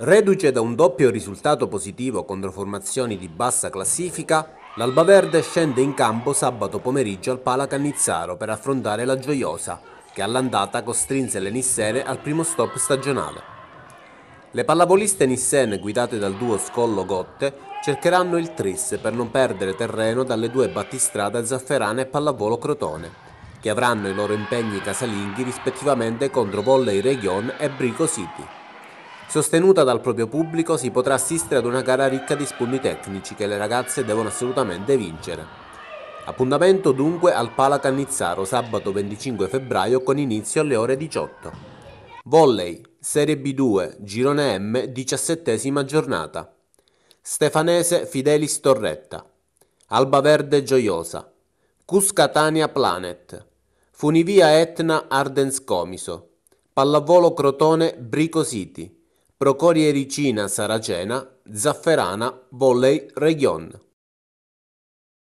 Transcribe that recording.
Reduce da un doppio risultato positivo contro formazioni di bassa classifica, l'Albaverde scende in campo sabato pomeriggio al Pala Cannizzaro per affrontare la Gioiosa, che all'andata costrinse le Nissene al primo stop stagionale. Le pallavoliste nissene guidate dal duo Scollo-Gotte cercheranno il tris per non perdere terreno dalle due battistrada Zafferana e Pallavolo Crotone, che avranno i loro impegni casalinghi rispettivamente contro Volley Region e Brico City. Sostenuta dal proprio pubblico si potrà assistere ad una gara ricca di spunti tecnici che le ragazze devono assolutamente vincere. Appuntamento dunque al Pala Cannizzaro sabato 25 febbraio con inizio alle ore 18. Volley, Serie B2, Girone M, diciassettesima giornata. Stefanese Fidelis Torretta, Alba Verde Gioiosa, Cuscatania Planet, Funivia Etna Ardens Comiso, Pallavolo Crotone Brico City, Procorieri Cina Saracena, Zafferana, Volley Region.